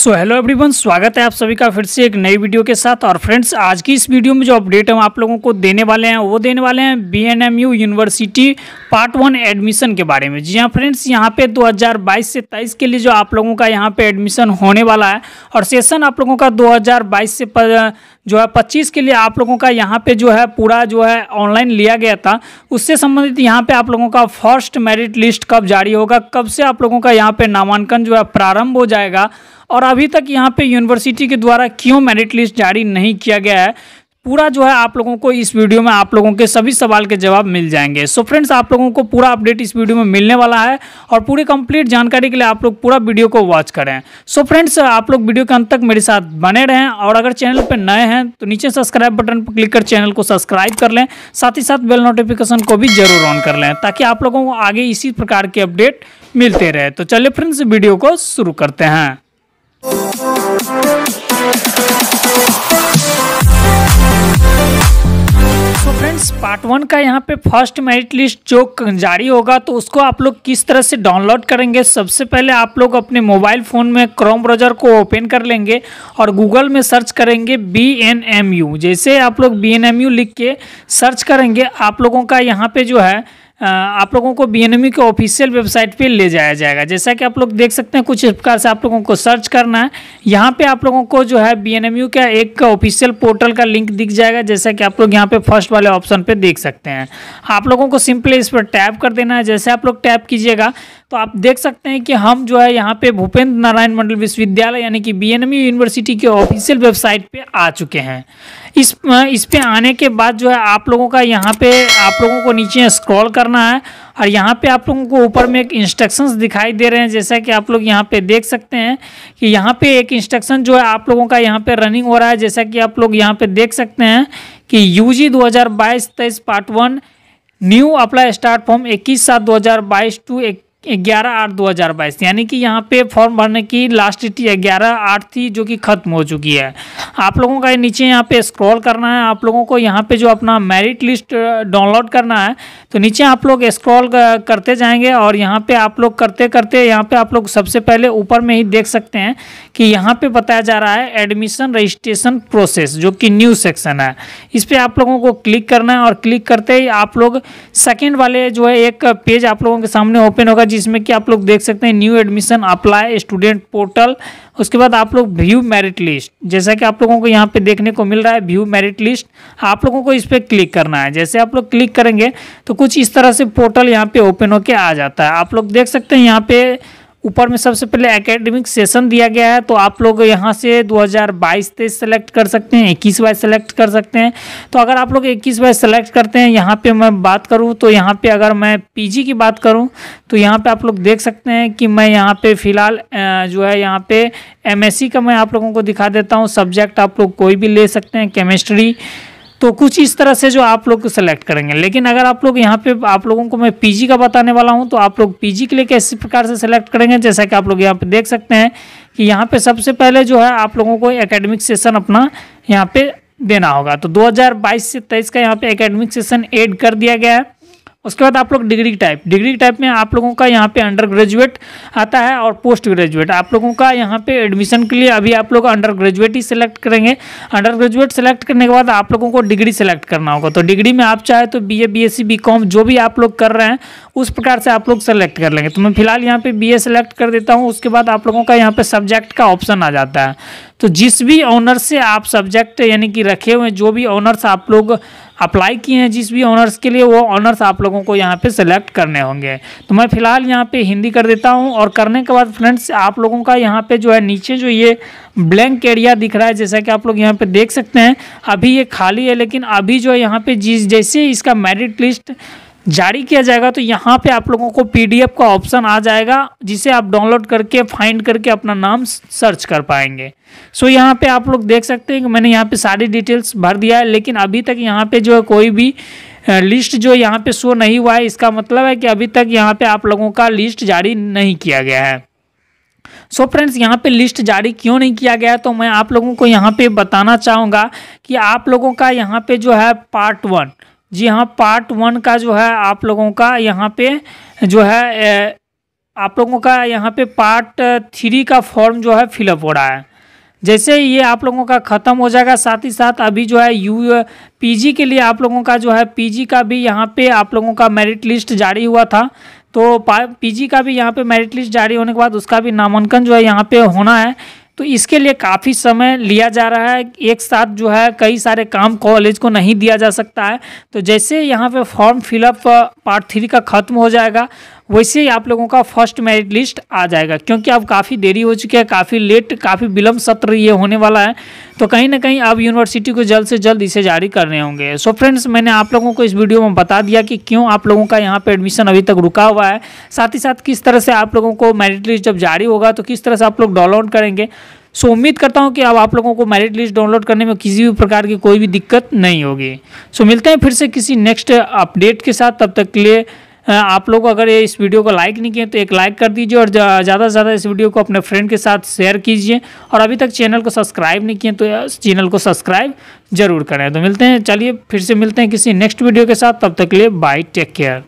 so hello everyone स्वागत है आप सभी का फिर से एक नई वीडियो के साथ और फ्रेंड्स आज की इस वीडियो में जो अपडेट हम आप लोगों को देने वाले हैं वो देने वाले हैं BNMU university part one admission के बारे में जी हाँ फ्रेंड्स यहाँ पे 2022 से 23 के लिए जो आप लोगों का यहाँ पे एडमिशन होने वाला है और सेशन आप लोगों का दो से जो है पच्चीस के लिए आप लोगों का यहाँ पे जो है पूरा जो है ऑनलाइन लिया गया था उससे संबंधित यहाँ पे आप लोगों का फर्स्ट मेरिट लिस्ट कब जारी होगा कब से आप लोगों का यहाँ पे नामांकन जो है प्रारंभ हो जाएगा और अभी तक यहाँ पे यूनिवर्सिटी के द्वारा क्यों मेरिट लिस्ट जारी नहीं किया गया है पूरा जो है आप लोगों को इस वीडियो में आप लोगों के सभी सवाल के जवाब मिल जाएंगे सो so फ्रेंड्स आप लोगों को पूरा अपडेट इस वीडियो में मिलने वाला है और पूरी कंप्लीट जानकारी के लिए आप लोग पूरा वीडियो को वॉच करें सो so फ्रेंड्स आप लोग वीडियो के अंत तक मेरे साथ बने रहें और अगर चैनल पर नए हैं तो नीचे सब्सक्राइब बटन पर क्लिक कर चैनल को सब्सक्राइब कर लें साथ ही साथ बेल नोटिफिकेशन को भी जरूर ऑन कर लें ताकि आप लोगों को आगे इसी प्रकार के अपडेट मिलते रहे तो चलिए फ्रेंड्स वीडियो को शुरू करते हैं फ्रेंड्स पार्ट वन का यहाँ पे फर्स्ट मेरिट लिस्ट जो जारी होगा तो उसको आप लोग किस तरह से डाउनलोड करेंगे सबसे पहले आप लोग अपने मोबाइल फ़ोन में क्रोम ब्राउज़र को ओपन कर लेंगे और गूगल में सर्च करेंगे बी एन एम यू जैसे आप लोग बी एन एम यू लिख के सर्च करेंगे आप लोगों का यहाँ पे जो है आप लोगों को बी e के ऑफिशियल वेबसाइट पे ले जाया जाएगा जैसा कि आप लोग देख सकते हैं कुछ इस प्रकार से आप लोगों को सर्च करना है यहाँ पे आप लोगों को जो है बी e का एक ऑफिशियल पोर्टल का लिंक दिख जाएगा जैसा कि आप लोग यहाँ पे फर्स्ट वाले ऑप्शन पे देख सकते हैं आप लोगों को सिंपली इस पर टैप कर देना है जैसे आप लोग टैप कीजिएगा तो आप देख सकते हैं कि हम जो है यहाँ पे भूपेंद्र नारायण मंडल विश्वविद्यालय यानी कि बी यूनिवर्सिटी के ऑफिशियल वेबसाइट पे आ चुके हैं इस इस पे आने के बाद जो है आप लोगों का यहाँ पे आप लोगों को नीचे स्क्रॉल करना है और यहाँ पे आप लोगों को ऊपर में एक इंस्ट्रक्शंस दिखाई दे रहे हैं जैसा कि आप लोग यहाँ पे देख सकते हैं कि यहाँ पे एक इंस्ट्रक्शन जो है आप लोगों का यहाँ पे रनिंग हो रहा है जैसा कि आप लोग यहाँ पे देख सकते हैं कि यू जी दो part one new apply start form इक्कीस सात दो हज़ार बाईस टू ग्यारह आठ दो हज़ार बाईस यानी कि यहाँ पे फॉर्म भरने की लास्ट डेट ग्यारह आठ थी जो कि ख़त्म हो चुकी है आप लोगों का नीचे यहाँ पे स्क्रॉल करना है आप लोगों को यहाँ पे जो अपना मेरिट लिस्ट डाउनलोड करना है तो नीचे आप लोग स्क्रॉल करते जाएंगे और यहाँ पे आप लोग करते करते यहाँ पे आप लोग सबसे पहले ऊपर में ही देख सकते हैं कि यहाँ पर बताया जा रहा है एडमिशन रजिस्ट्रेशन प्रोसेस जो कि न्यू सेक्शन है इस पर आप लोगों को क्लिक करना है और क्लिक करते ही आप लोग सेकेंड वाले जो है एक पेज आप लोगों के सामने ओपन होगा जिसमें कि आप लोग देख सकते हैं new admission apply student portal उसके बाद आप लोग व्यू मेरिट लिस्ट जैसा कि आप लोगों को यहाँ पे देखने को मिल रहा है व्यू मेरिट लिस्ट आप लोगों को इस पर क्लिक करना है जैसे आप लोग क्लिक करेंगे तो कुछ इस तरह से पोर्टल यहाँ पे ओपन होके आ जाता है आप लोग देख सकते हैं यहाँ पे ऊपर में सबसे पहले एकेडमिक सेशन दिया गया है तो आप लोग यहाँ से 2022-23 सेलेक्ट कर सकते हैं इक्कीस बाईस सेलेक्ट कर सकते हैं तो अगर आप लोग इक्कीस बाईस सेलेक्ट करते हैं यहाँ पे मैं बात करूँ तो यहाँ पे अगर मैं पीजी की बात करूँ तो यहाँ पे आप लोग देख सकते हैं कि मैं यहाँ पे फ़िलहाल जो है यहाँ पर एम का मैं आप लोगों को दिखा देता हूँ सब्जेक्ट आप लोग कोई भी ले सकते हैं केमिस्ट्री तो कुछ इस तरह से जो आप लोग सेलेक्ट करेंगे लेकिन अगर आप लोग यहाँ पे आप लोगों को मैं पीजी का बताने वाला हूँ तो आप लोग पीजी के लिए कैसे प्रकार से सेलेक्ट करेंगे जैसा कि आप लोग यहाँ पे देख सकते हैं कि यहाँ पे सबसे पहले जो है आप लोगों को एकेडमिक सेशन अपना यहाँ पे देना होगा तो 2022 से तेईस का यहाँ पे एकेडमिक सेशन एड कर दिया गया है उसके बाद आप लोग डिग्री टाइप डिग्री टाइप में आप लोगों का यहाँ पे अंडर ग्रेजुएट आता है और पोस्ट ग्रेजुएट आप लोगों का यहाँ पे एडमिशन के लिए अभी आप लोग अंडर ग्रेजुएट ही सिलेक्ट करेंगे अंडर ग्रेजुएट सेलेक्ट करने के बाद आप लोगों को डिग्री सेलेक्ट करना होगा तो डिग्री में आप चाहे तो B A B S C B com जो भी आप लोग कर रहे हैं उस प्रकार से आप लोग सेलेक्ट कर लेंगे तो मैं फिलहाल यहाँ पे बी ए सेलेक्ट कर देता हूँ उसके बाद आप लोगों का यहाँ पर सब्जेक्ट का ऑप्शन आ जाता है तो जिस भी ऑनर से आप सब्जेक्ट यानी कि रखे हुए जो भी ऑनर्स आप लोग अप्लाई किए हैं जिस भी ऑनर्स के लिए वो ऑनर्स आप लोगों को यहाँ पे सेलेक्ट करने होंगे तो मैं फ़िलहाल यहाँ पे हिंदी कर देता हूँ और करने के बाद फ्रेंड्स आप लोगों का यहाँ पे जो है नीचे जो ये ब्लैंक एरिया दिख रहा है जैसा कि आप लोग यहाँ पे देख सकते हैं अभी ये खाली है लेकिन अभी जो है यहाँ पर जिस जैसे इसका मेरिट लिस्ट जारी किया जाएगा तो यहाँ पे आप लोगों को पीडीएफ का ऑप्शन आ जाएगा जिसे आप डाउनलोड करके फाइंड करके अपना नाम सर्च कर पाएंगे सो so, यहाँ पे आप लोग देख सकते हैं कि मैंने यहाँ पे सारी डिटेल्स भर दिया है लेकिन अभी तक यहाँ पे जो है कोई भी लिस्ट जो यहाँ पे शो नहीं हुआ है इसका मतलब है कि अभी तक यहाँ पर आप लोगों का लिस्ट जारी नहीं किया गया है सो फ्रेंड्स यहाँ पे लिस्ट जारी क्यों नहीं किया गया तो मैं आप लोगों को यहाँ पे बताना चाहूँगा कि आप लोगों का यहाँ पे जो है पार्ट वन जी हाँ पार्ट वन का जो है आप लोगों का यहाँ पे जो है आप लोगों का यहाँ पे पार्ट थ्री का फॉर्म जो है फिलअप हो रहा है जैसे ये आप लोगों का ख़त्म हो जाएगा साथ ही साथ अभी जो है यू पीजी के लिए आप लोगों का जो है पीजी का भी यहाँ पे आप लोगों का मेरिट लिस्ट जारी हुआ था तो पीजी का भी यहाँ पे मेरिट लिस्ट जारी होने के बाद उसका भी नामांकन जो है यहाँ पे होना है तो इसके लिए काफ़ी समय लिया जा रहा है एक साथ जो है कई सारे काम कॉलेज को नहीं दिया जा सकता है तो जैसे यहाँ पे फॉर्म फिलअप पार्ट थ्री का ख़त्म हो जाएगा वैसे ही आप लोगों का फर्स्ट मेरिट लिस्ट आ जाएगा क्योंकि अब काफ़ी देरी हो चुकी है काफ़ी लेट काफ़ी विलम्ब सत्र ये होने वाला है तो कहीं ना कहीं अब यूनिवर्सिटी को जल्द से जल्द इसे जारी करने होंगे सो so फ्रेंड्स मैंने आप लोगों को इस वीडियो में बता दिया कि क्यों आप लोगों का यहाँ पर एडमिशन अभी तक रुका हुआ है साथ ही साथ किस तरह से आप लोगों को मेरिट लिस्ट जब जारी होगा तो किस तरह से आप लोग डाउनलोड करेंगे सो so, उम्मीद करता हूँ कि अब आप लोगों को मेरिट लिस्ट डाउनलोड करने में किसी भी प्रकार की कोई भी दिक्कत नहीं होगी सो so, मिलते हैं फिर से किसी नेक्स्ट अपडेट के साथ तब तक के लिए आप लोग अगर ये इस वीडियो को लाइक नहीं किए तो एक लाइक कर दीजिए और ज़्यादा से ज़्यादा इस वीडियो को अपने फ्रेंड के साथ शेयर कीजिए और अभी तक चैनल को सब्सक्राइब नहीं किए तो चैनल को सब्सक्राइब ज़रूर करें तो मिलते हैं चलिए फिर से मिलते हैं किसी नेक्स्ट वीडियो के साथ तब तक के लिए बाय टेक केयर